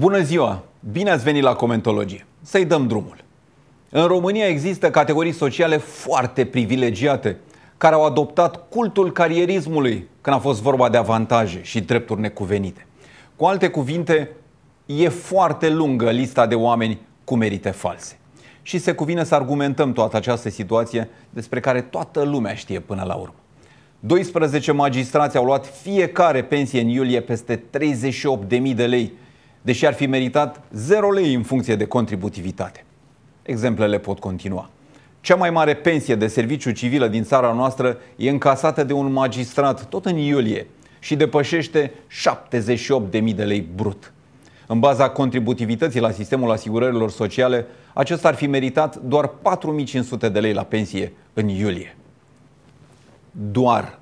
Bună ziua! Bine ați venit la Comentologie. Să-i dăm drumul. În România există categorii sociale foarte privilegiate, care au adoptat cultul carierismului când a fost vorba de avantaje și drepturi necuvenite. Cu alte cuvinte, e foarte lungă lista de oameni cu merite false. Și se cuvine să argumentăm toată această situație despre care toată lumea știe până la urmă. 12 magistrați au luat fiecare pensie în iulie peste 38.000 de lei deși ar fi meritat 0 lei în funcție de contributivitate. Exemplele pot continua. Cea mai mare pensie de serviciu civilă din țara noastră e încasată de un magistrat tot în iulie și depășește 78.000 de lei brut. În baza contributivității la sistemul asigurărilor sociale, acesta ar fi meritat doar 4.500 de lei la pensie în iulie. Doar.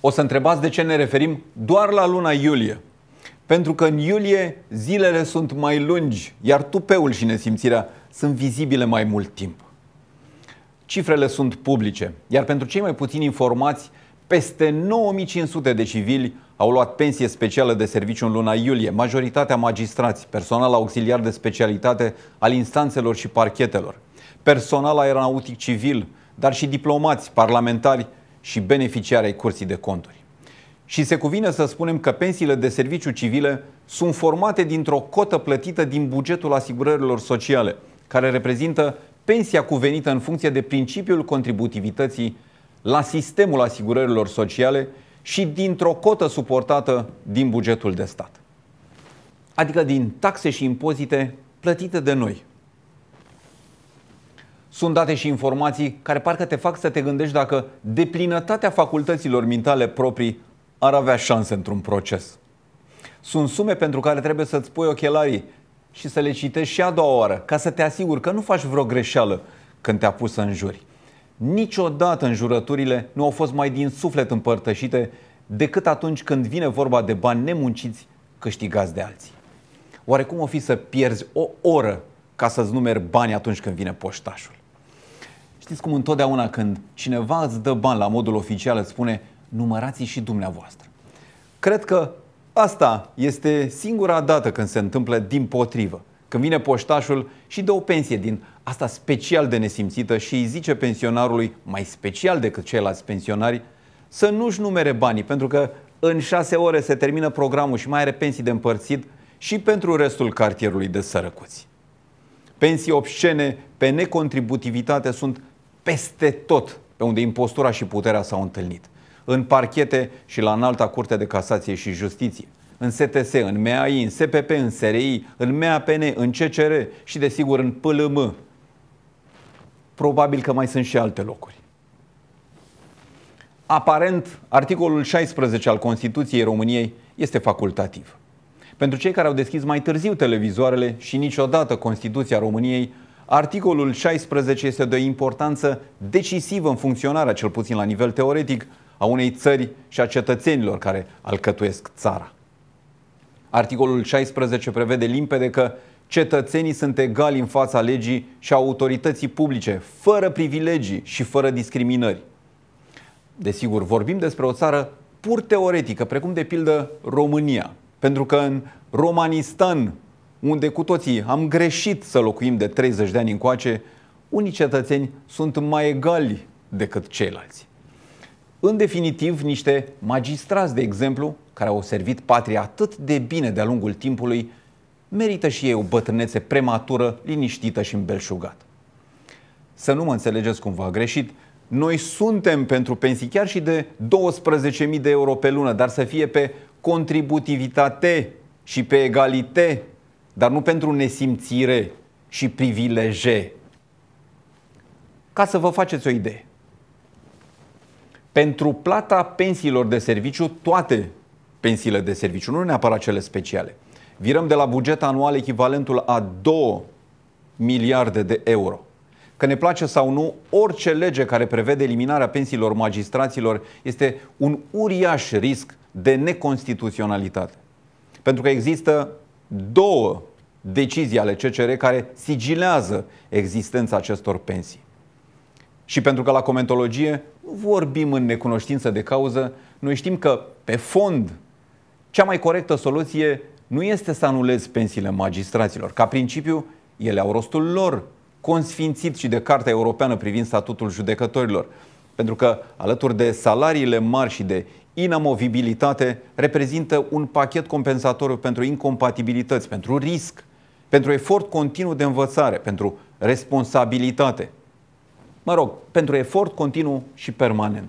O să întrebați de ce ne referim doar la luna iulie. Pentru că în iulie zilele sunt mai lungi, iar tupeul și nesimțirea sunt vizibile mai mult timp. Cifrele sunt publice, iar pentru cei mai puțini informați, peste 9500 de civili au luat pensie specială de serviciu în luna iulie, majoritatea magistrați, personal auxiliar de specialitate al instanțelor și parchetelor, personal aeronautic civil, dar și diplomați, parlamentari și beneficiari ai curții de conturi. Și se cuvine să spunem că pensiile de serviciu civile sunt formate dintr-o cotă plătită din bugetul asigurărilor sociale, care reprezintă pensia cuvenită în funcție de principiul contributivității la sistemul asigurărilor sociale și dintr-o cotă suportată din bugetul de stat. Adică din taxe și impozite plătite de noi. Sunt date și informații care parcă te fac să te gândești dacă deplinătatea facultăților mintale proprii ar avea șanse într-un proces. Sunt sume pentru care trebuie să-ți pui ochelarii și să le citești și a doua oară, ca să te asiguri că nu faci vreo greșeală când te-a pus să înjuri. Niciodată jurăturile nu au fost mai din suflet împărtășite decât atunci când vine vorba de bani nemunciți câștigați de alții. Oare cum o fi să pierzi o oră ca să-ți numeri bani atunci când vine poștașul? Știți cum întotdeauna când cineva îți dă bani la modul oficial îți spune numărați și dumneavoastră. Cred că asta este singura dată când se întâmplă din potrivă. Când vine poștașul și dă o pensie din asta special de nesimțită și îi zice pensionarului, mai special decât ceilalți pensionari, să nu-și numere banii, pentru că în șase ore se termină programul și mai are pensii de împărțit și pentru restul cartierului de sărăcuți. Pensii obscene pe necontributivitate sunt peste tot pe unde impostura și puterea s-au întâlnit în parchete și la înalta curte de casație și justiție. În STS, în MAI, în SPP, în SRI, în MAPN, în CCR și desigur în PLM. Probabil că mai sunt și alte locuri. Aparent, articolul 16 al Constituției României este facultativ. Pentru cei care au deschis mai târziu televizoarele și niciodată Constituția României, articolul 16 este de o importanță decisivă în funcționarea, cel puțin la nivel teoretic, a unei țări și a cetățenilor care alcătuiesc țara. Articolul 16 prevede limpede că cetățenii sunt egali în fața legii și a autorității publice, fără privilegii și fără discriminări. Desigur, vorbim despre o țară pur teoretică, precum de pildă România. Pentru că în Romanistan, unde cu toții am greșit să locuim de 30 de ani încoace, unii cetățeni sunt mai egali decât ceilalți. În definitiv, niște magistrați, de exemplu, care au servit patria atât de bine de-a lungul timpului, merită și ei o bătrânețe prematură, liniștită și îmbelșugată. Să nu mă înțelegeți cumva greșit, noi suntem pentru pensii chiar și de 12.000 de euro pe lună, dar să fie pe contributivitate și pe egalitate, dar nu pentru nesimțire și privileje. Ca să vă faceți o idee, pentru plata pensiilor de serviciu, toate pensiile de serviciu, nu neapărat cele speciale. Virăm de la buget anual echivalentul a 2 miliarde de euro. Că ne place sau nu, orice lege care prevede eliminarea pensiilor magistraților este un uriaș risc de neconstituționalitate. Pentru că există două decizii ale CCR care sigilează existența acestor pensii. Și pentru că la comentologie vorbim în necunoștință de cauză, noi știm că, pe fond, cea mai corectă soluție nu este să anulezi pensiile magistraților. Ca principiu, ele au rostul lor, consfințit și de Carta Europeană privind statutul judecătorilor. Pentru că, alături de salariile mari și de inamovibilitate, reprezintă un pachet compensatoriu pentru incompatibilități, pentru risc, pentru efort continuu de învățare, pentru responsabilitate – mă rog, pentru efort continuu și permanent.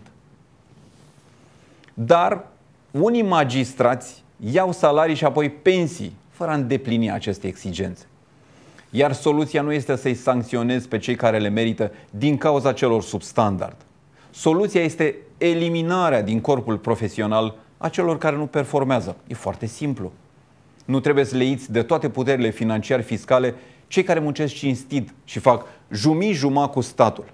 Dar unii magistrați iau salarii și apoi pensii fără a îndeplini aceste exigențe. Iar soluția nu este să-i sancționezi pe cei care le merită din cauza celor substandard. Soluția este eliminarea din corpul profesional a celor care nu performează. E foarte simplu. Nu trebuie să leiți de toate puterile financiar-fiscale cei care muncesc cinstit și fac jumii juma cu statul.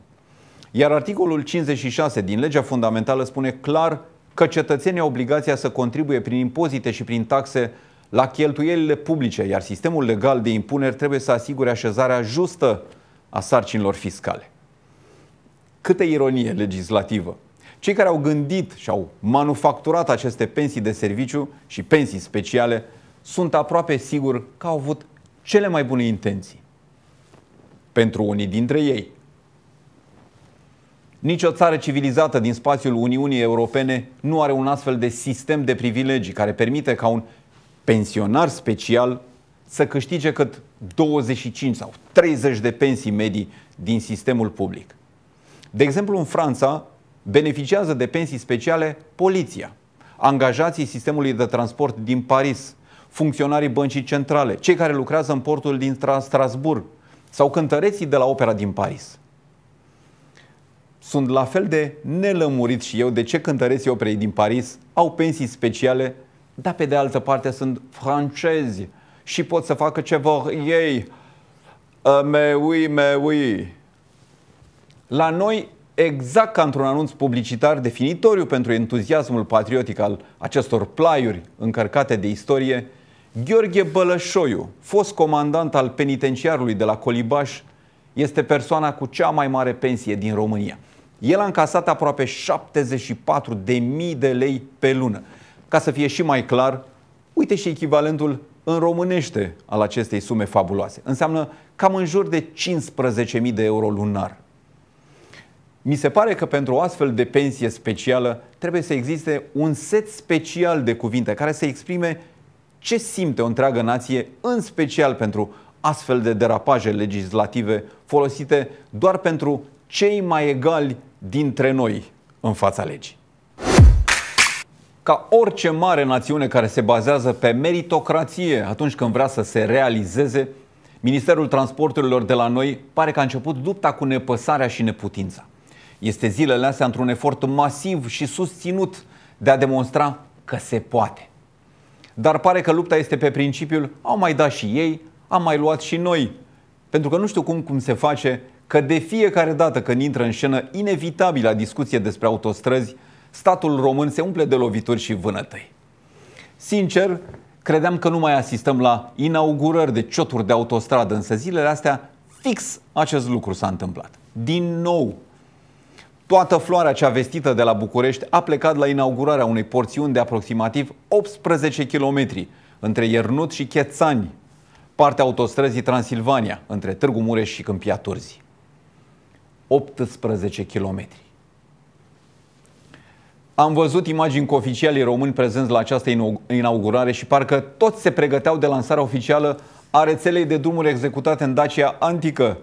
Iar articolul 56 din legea fundamentală spune clar că cetățenii au obligația să contribuie prin impozite și prin taxe la cheltuielile publice, iar sistemul legal de impuneri trebuie să asigure așezarea justă a sarcinilor fiscale. câte ironie legislativă! Cei care au gândit și au manufacturat aceste pensii de serviciu și pensii speciale sunt aproape sigur că au avut cele mai bune intenții. Pentru unii dintre ei – Nicio țară civilizată din spațiul Uniunii Europene nu are un astfel de sistem de privilegii care permite ca un pensionar special să câștige cât 25 sau 30 de pensii medii din sistemul public. De exemplu, în Franța beneficiază de pensii speciale poliția, angajații sistemului de transport din Paris, funcționarii băncii centrale, cei care lucrează în portul din Strasburg sau cântăreții de la opera din Paris – sunt la fel de nelămurit și eu de ce cântăreții operei din Paris au pensii speciale, dar pe de altă parte sunt francezi și pot să facă ce vor ei. Uh, me oui, me oui. La noi, exact ca într-un anunț publicitar definitoriu pentru entuziasmul patriotic al acestor plaiuri încărcate de istorie, Gheorghe Bălășoiu, fost comandant al penitenciarului de la Colibaș, este persoana cu cea mai mare pensie din România. El a încasat aproape 74 de mii de lei pe lună. Ca să fie și mai clar, uite și echivalentul în românește al acestei sume fabuloase. Înseamnă cam în jur de 15.000 de euro lunar. Mi se pare că pentru o astfel de pensie specială trebuie să existe un set special de cuvinte care să exprime ce simte o întreagă nație, în special pentru astfel de derapaje legislative folosite doar pentru cei mai egali dintre noi în fața legii. Ca orice mare națiune care se bazează pe meritocrație atunci când vrea să se realizeze, Ministerul Transporturilor de la noi pare că a început lupta cu nepăsarea și neputința. Este zilele astea într-un efort masiv și susținut de a demonstra că se poate. Dar pare că lupta este pe principiul au mai dat și ei, am mai luat și noi. Pentru că nu știu cum, cum se face, că de fiecare dată când intră în scenă inevitabilă discuție despre autostrăzi, statul român se umple de lovituri și vânătăi. Sincer, credeam că nu mai asistăm la inaugurări de cioturi de autostradă, însă zilele astea fix acest lucru s-a întâmplat. Din nou, toată floarea cea vestită de la București a plecat la inaugurarea unei porțiuni de aproximativ 18 km între Iernut și Chețani, partea autostrăzii Transilvania, între Târgu Mureș și Câmpia Turzii. 18 kilometri. Am văzut imagini cu oficialii români prezenți la această inaugurare și parcă toți se pregăteau de lansarea oficială a rețelei de drumuri executate în Dacia Antică,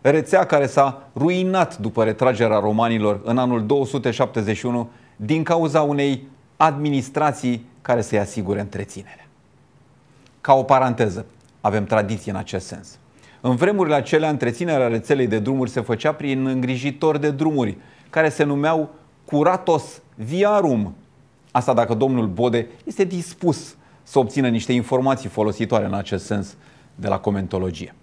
rețea care s-a ruinat după retragerea romanilor în anul 271 din cauza unei administrații care să-i asigure întreținerea. Ca o paranteză, avem tradiție în acest sens. În vremurile acelea, întreținerea rețelei de drumuri se făcea prin îngrijitori de drumuri, care se numeau curatos viarum. Asta dacă domnul Bode este dispus să obțină niște informații folositoare în acest sens de la comentologie.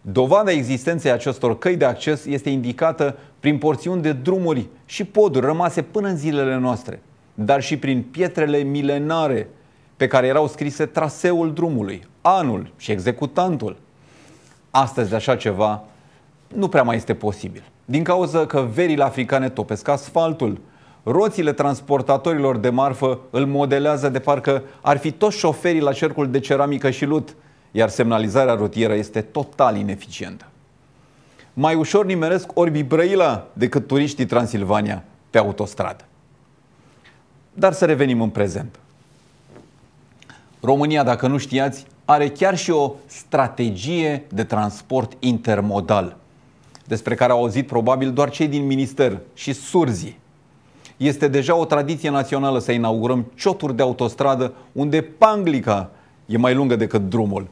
Dovada existenței acestor căi de acces este indicată prin porțiuni de drumuri și poduri rămase până în zilele noastre, dar și prin pietrele milenare pe care erau scrise traseul drumului, anul și executantul – astăzi așa ceva nu prea mai este posibil. Din cauza că verile africane topesc asfaltul, roțile transportatorilor de marfă îl modelează de parcă ar fi toți șoferii la cercul de ceramică și lut, iar semnalizarea rutieră este total ineficientă. Mai ușor nimeresc orbi Brăila decât turiștii Transilvania pe autostradă. Dar să revenim în prezent. România, dacă nu știați, are chiar și o strategie de transport intermodal, despre care au auzit probabil doar cei din minister și surzii. Este deja o tradiție națională să inaugurăm cioturi de autostradă unde panglica e mai lungă decât drumul.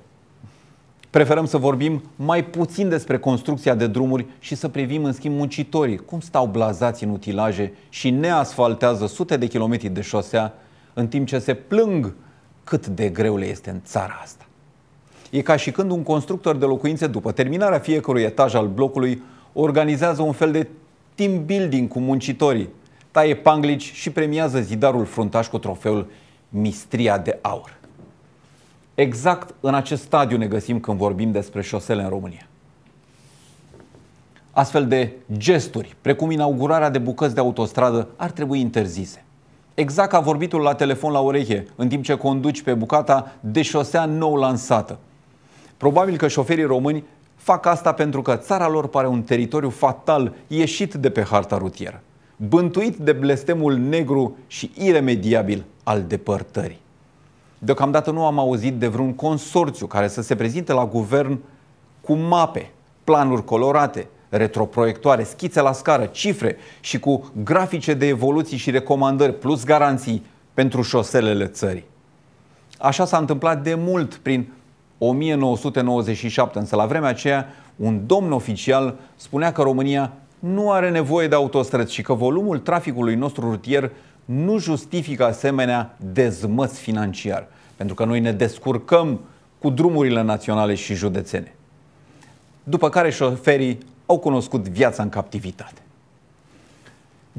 Preferăm să vorbim mai puțin despre construcția de drumuri și să privim în schimb muncitorii, cum stau blazați în utilaje și neasfaltează sute de kilometri de șosea, în timp ce se plâng cât de greu le este în țara asta. E ca și când un constructor de locuințe, după terminarea fiecărui etaj al blocului, organizează un fel de team building cu muncitorii, taie panglici și premiază zidarul fruntaș cu trofeul Mistria de Aur. Exact în acest stadiu ne găsim când vorbim despre șosele în România. Astfel de gesturi, precum inaugurarea de bucăți de autostradă, ar trebui interzise. Exact ca vorbitul la telefon la ureche, în timp ce conduci pe bucata de șosea nou lansată. Probabil că șoferii români fac asta pentru că țara lor pare un teritoriu fatal ieșit de pe harta rutieră, bântuit de blestemul negru și iremediabil al depărtării. Deocamdată nu am auzit de vreun consorțiu care să se prezinte la guvern cu mape, planuri colorate, retroproiectoare, schițe la scară, cifre și cu grafice de evoluții și recomandări plus garanții pentru șoselele țării. Așa s-a întâmplat de mult prin 1997, însă la vremea aceea un domn oficial spunea că România nu are nevoie de autostrăzi și că volumul traficului nostru rutier nu justifică asemenea dezmăț financiar, pentru că noi ne descurcăm cu drumurile naționale și județene. După care șoferii au cunoscut viața în captivitate.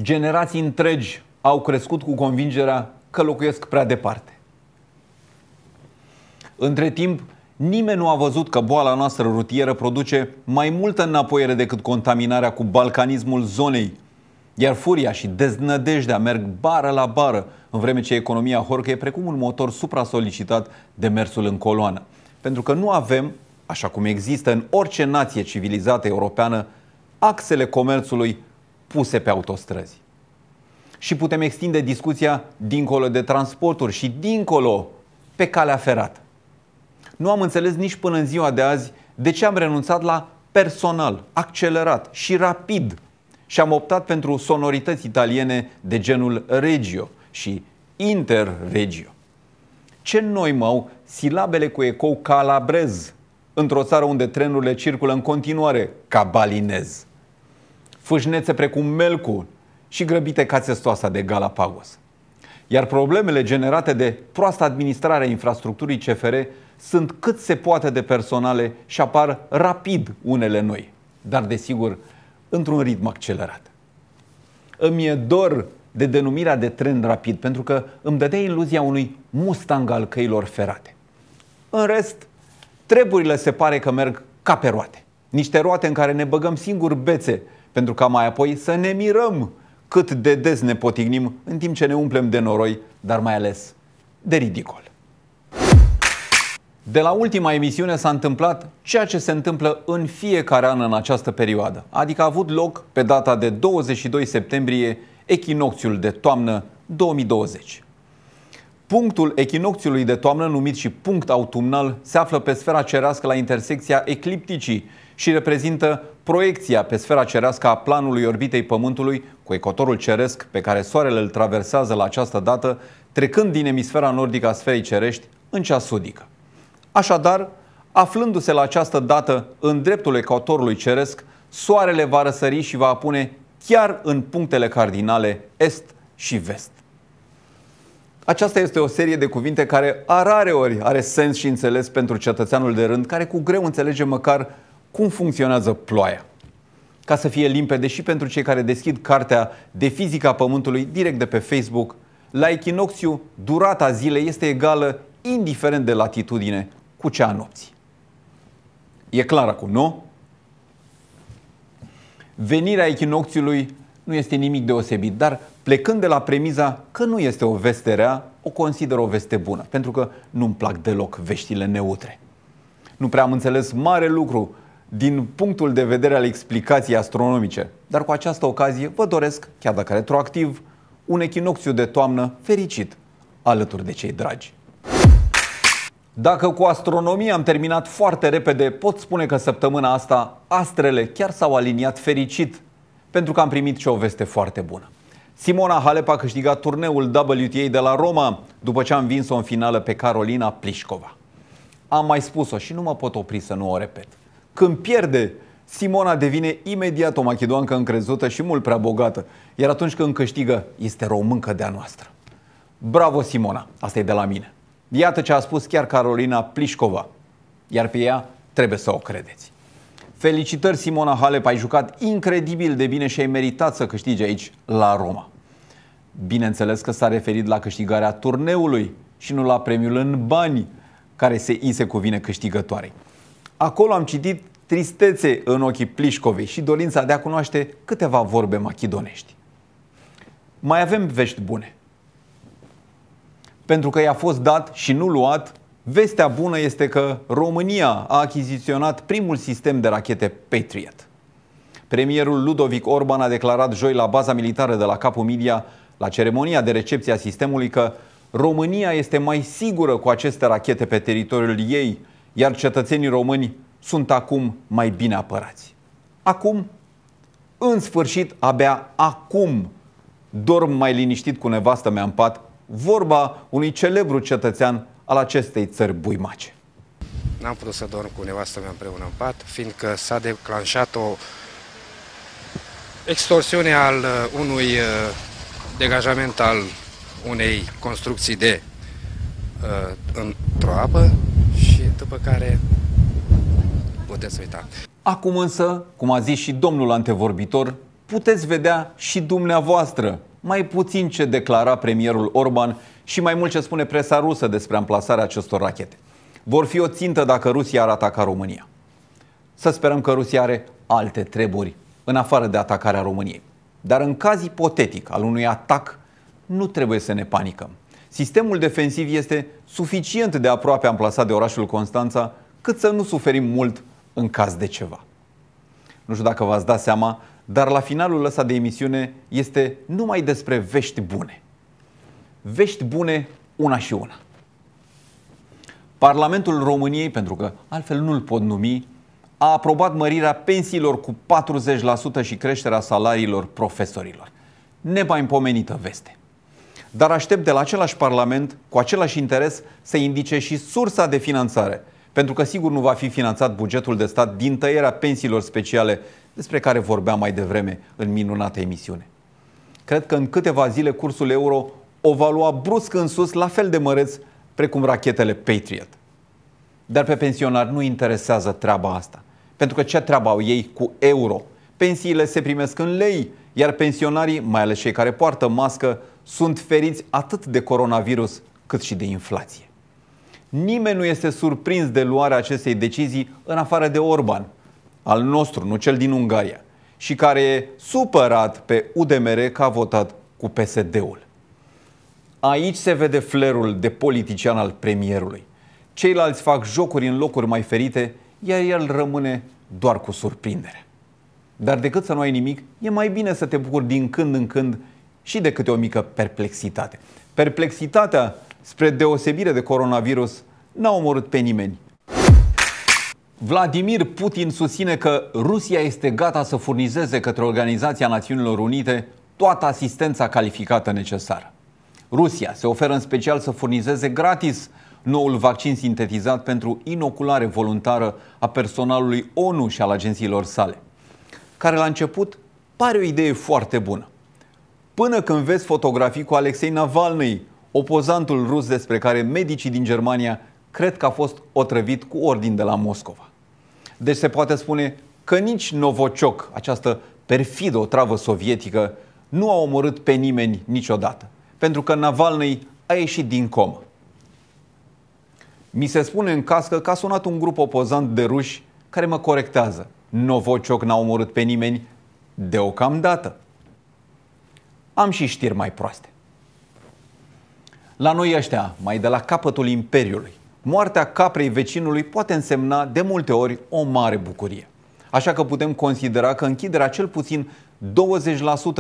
Generații întregi au crescut cu convingerea că locuiesc prea departe. Între timp, nimeni nu a văzut că boala noastră rutieră produce mai multă înapoiere decât contaminarea cu balcanismul zonei, iar furia și deznădejdea merg bară la bară, în vreme ce economia horcă e precum un motor supra-solicitat de mersul în coloană. Pentru că nu avem Așa cum există în orice nație civilizată europeană axele comerțului puse pe autostrăzi. Și putem extinde discuția dincolo de transporturi și dincolo pe calea ferată. Nu am înțeles nici până în ziua de azi de ce am renunțat la personal, accelerat și rapid și am optat pentru sonorități italiene de genul regio și interregio. Ce noi mău, silabele cu ecou calabrez într-o țară unde trenurile circulă în continuare ca balinez. Fâșnețe precum melcu și grăbite ca țestoasa de Galapagos. Iar problemele generate de proasta administrare a infrastructurii CFR sunt cât se poate de personale și apar rapid unele noi, dar desigur într-un ritm accelerat. Îmi e dor de denumirea de tren rapid pentru că îmi dădea iluzia unui Mustang al căilor ferate. În rest, treburile se pare că merg ca pe roate. Niște roate în care ne băgăm singur bețe, pentru ca mai apoi să ne mirăm cât de des ne potignim în timp ce ne umplem de noroi, dar mai ales de ridicol. De la ultima emisiune s-a întâmplat ceea ce se întâmplă în fiecare an în această perioadă, adică a avut loc pe data de 22 septembrie echinocțiul de toamnă 2020. Punctul echinocțiului de toamnă, numit și punct autumnal, se află pe sfera cerească la intersecția eclipticii și reprezintă proiecția pe sfera cerească a planului orbitei Pământului cu ecotorul ceresc pe care Soarele îl traversează la această dată, trecând din emisfera nordică a sferei cerești în cea sudică. Așadar, aflându-se la această dată în dreptul ecotorului ceresc, Soarele va răsări și va apune chiar în punctele cardinale est și vest. Aceasta este o serie de cuvinte care rareori are sens și înțeles pentru cetățeanul de rând, care cu greu înțelege măcar cum funcționează ploaia. Ca să fie limpede și pentru cei care deschid cartea de fizica Pământului direct de pe Facebook, la echinocțiu, durata zilei este egală, indiferent de latitudine, cu cea a nopții. E clar acum, nu? Venirea echinocțiului nu este nimic deosebit, dar plecând de la premiza că nu este o veste rea, o consider o veste bună, pentru că nu-mi plac deloc veștile neutre. Nu prea am înțeles mare lucru din punctul de vedere al explicației astronomice, dar cu această ocazie vă doresc, chiar dacă retroactiv, un echinocțiu de toamnă fericit alături de cei dragi. Dacă cu astronomia am terminat foarte repede, pot spune că săptămâna asta astrele chiar s-au aliniat fericit, pentru că am primit și o veste foarte bună. Simona Halep a câștigat turneul WTA de la Roma după ce a învins-o în finală pe Carolina Plișcova. Am mai spus-o și nu mă pot opri să nu o repet. Când pierde, Simona devine imediat o machidoancă încrezută și mult prea bogată, iar atunci când câștigă, este româncă de-a noastră. Bravo, Simona! Asta e de la mine. Iată ce a spus chiar Carolina Plișcova, iar pe ea trebuie să o credeți. Felicitări Simona Halep, ai jucat incredibil de bine și ai meritat să câștigi aici la Roma. Bineînțeles că s-a referit la câștigarea turneului și nu la premiul în bani care se i se cuvine câștigătoarei. Acolo am citit tristețe în ochii Plișcovei și dorința de a cunoaște câteva vorbe machidonești. Mai avem vești bune. Pentru că i-a fost dat și nu luat Vestea bună este că România a achiziționat primul sistem de rachete Patriot. Premierul Ludovic Orban a declarat joi la baza militară de la Capul Media, la ceremonia de recepție a sistemului, că România este mai sigură cu aceste rachete pe teritoriul ei, iar cetățenii români sunt acum mai bine apărați. Acum, în sfârșit, abia acum, dorm mai liniștit cu nevastă mea în pat, vorba unui celebru cetățean al acestei țări buimace. N-am putut să dorm cu nevastă mea împreună în pat, fiindcă s-a declanșat o extorsiune al uh, unui uh, degajament al unei construcții de uh, într-o apă și după care puteți uita. Acum însă, cum a zis și domnul antevorbitor, puteți vedea și dumneavoastră mai puțin ce declara premierul Orban și mai mult ce spune presa rusă despre amplasarea acestor rachete. Vor fi o țintă dacă Rusia ar ataca România. Să sperăm că Rusia are alte treburi în afară de atacarea României. Dar în caz ipotetic al unui atac, nu trebuie să ne panicăm. Sistemul defensiv este suficient de aproape amplasat de orașul Constanța cât să nu suferim mult în caz de ceva. Nu știu dacă v-ați dat seama, dar la finalul ăsta de emisiune este numai despre vești bune. Vești bune una și una. Parlamentul României, pentru că altfel nu-l pot numi, a aprobat mărirea pensiilor cu 40% și creșterea salariilor profesorilor. Nepaimpomenită veste. Dar aștept de la același Parlament, cu același interes, să indice și sursa de finanțare, pentru că sigur nu va fi finanțat bugetul de stat din tăierea pensiilor speciale despre care vorbeam mai devreme în minunată emisiune. Cred că în câteva zile cursul euro o va lua brusc în sus, la fel de măreț precum rachetele Patriot. Dar pe pensionari nu interesează treaba asta. Pentru că ce treabă au ei cu euro? Pensiile se primesc în lei, iar pensionarii, mai ales cei care poartă mască, sunt feriți atât de coronavirus cât și de inflație. Nimeni nu este surprins de luarea acestei decizii în afară de Orban, al nostru, nu cel din Ungaria, și care e supărat pe UDMR că a votat cu PSD-ul. Aici se vede flerul de politician al premierului. Ceilalți fac jocuri în locuri mai ferite, iar el rămâne doar cu surprindere. Dar decât să nu ai nimic, e mai bine să te bucuri din când în când și de câte o mică perplexitate. Perplexitatea, spre deosebire de coronavirus, n-a omorât pe nimeni, Vladimir Putin susține că Rusia este gata să furnizeze către Organizația Națiunilor Unite toată asistența calificată necesară. Rusia se oferă în special să furnizeze gratis noul vaccin sintetizat pentru inoculare voluntară a personalului ONU și al agențiilor sale, care la început pare o idee foarte bună. Până când vezi fotografii cu Alexei Navalny, opozantul rus despre care medicii din Germania cred că a fost otrăvit cu ordin de la Moscova. Deci se poate spune că nici Novocioc, această perfidă otravă sovietică, nu a omorât pe nimeni niciodată, pentru că Navalnei a ieșit din comă. Mi se spune în cască că a sunat un grup opozant de ruși care mă corectează. Novocioc n-a omorât pe nimeni deocamdată. Am și știri mai proaste. La noi ăștia, mai de la capătul Imperiului, moartea caprei vecinului poate însemna de multe ori o mare bucurie. Așa că putem considera că închiderea cel puțin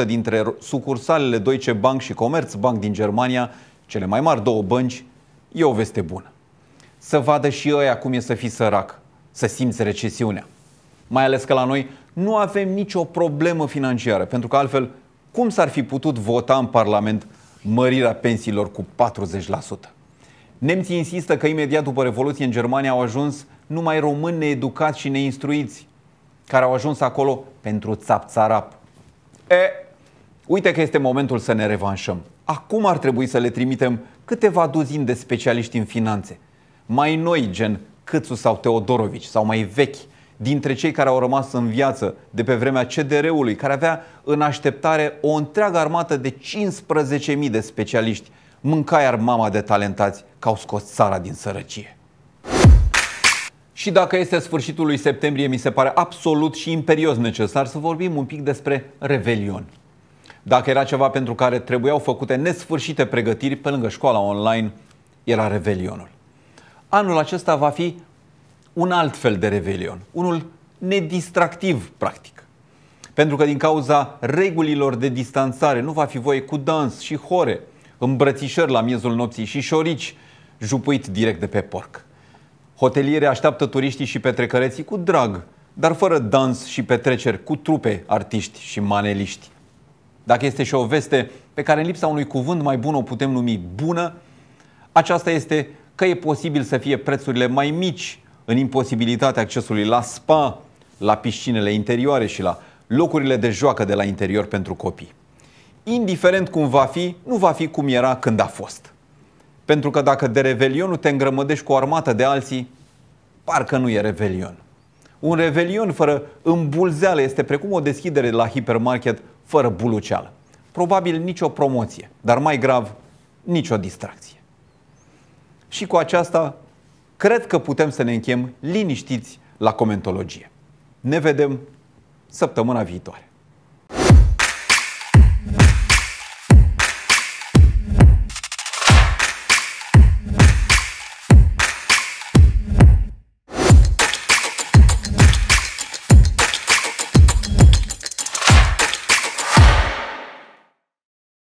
20% dintre sucursalele Deutsche Bank și Commerzbank din Germania, cele mai mari două bănci, e o veste bună. Să vadă și ei cum e să fii sărac, să simți recesiunea. Mai ales că la noi nu avem nicio problemă financiară, pentru că altfel cum s-ar fi putut vota în Parlament mărirea pensiilor cu 40%? Nemții insistă că imediat după Revoluție în Germania au ajuns numai români needucați și neinstruiți, care au ajuns acolo pentru țap-țarap. E, uite că este momentul să ne revanșăm. Acum ar trebui să le trimitem câteva duzini de specialiști în finanțe. Mai noi, gen Câțu sau Teodorovici, sau mai vechi, dintre cei care au rămas în viață de pe vremea CDR-ului, care avea în așteptare o întreagă armată de 15.000 de specialiști – mânca iar mama de talentați că au scos țara din sărăcie. Și dacă este sfârșitul lui septembrie, mi se pare absolut și imperios necesar să vorbim un pic despre Revelion. Dacă era ceva pentru care trebuiau făcute nesfârșite pregătiri pe lângă școala online, era Revelionul. Anul acesta va fi un alt fel de Revelion, unul nedistractiv, practic. Pentru că din cauza regulilor de distanțare nu va fi voie cu dans și hore, îmbrățișări la miezul nopții și șorici jupuit direct de pe porc. Hoteliere așteaptă turiștii și petrecăreții cu drag, dar fără dans și petreceri cu trupe, artiști și maneliști. Dacă este și o veste pe care în lipsa unui cuvânt mai bun o putem numi bună, aceasta este că e posibil să fie prețurile mai mici în imposibilitatea accesului la spa, la piscinele interioare și la locurile de joacă de la interior pentru copii indiferent cum va fi, nu va fi cum era când a fost. Pentru că dacă de revelion te îngrămădești cu o armată de alții, parcă nu e revelion. Un revelion fără îmbulzeală este precum o deschidere la hipermarket fără buluceală. Probabil nicio promoție, dar mai grav, nicio distracție. Și cu aceasta, cred că putem să ne închem liniștiți la comentologie. Ne vedem săptămâna viitoare.